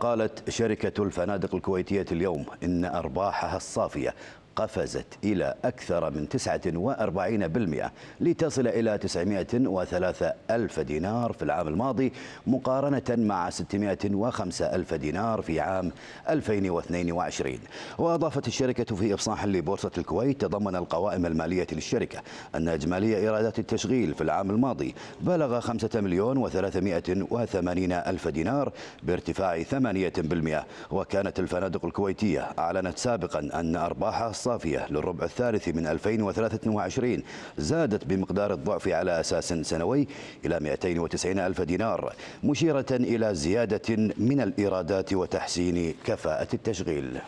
قالت شركة الفنادق الكويتية اليوم إن أرباحها الصافية قفزت إلى أكثر من 49% لتصل إلى 903 ألف دينار في العام الماضي مقارنة مع 605 ألف دينار في عام 2022 وأضافت الشركة في إفصاح لبورصة الكويت تضمن القوائم المالية للشركة أن إجمالي إيرادات التشغيل في العام الماضي بلغ 5 مليون و380 ألف دينار بارتفاع 8% وكانت الفنادق الكويتية أعلنت سابقا أن أرباحها الصافية للربع الثالث من 2023 زادت بمقدار الضعف على أساس سنوي إلى 290 ألف دينار مشيرة إلى زيادة من الإيرادات وتحسين كفاءة التشغيل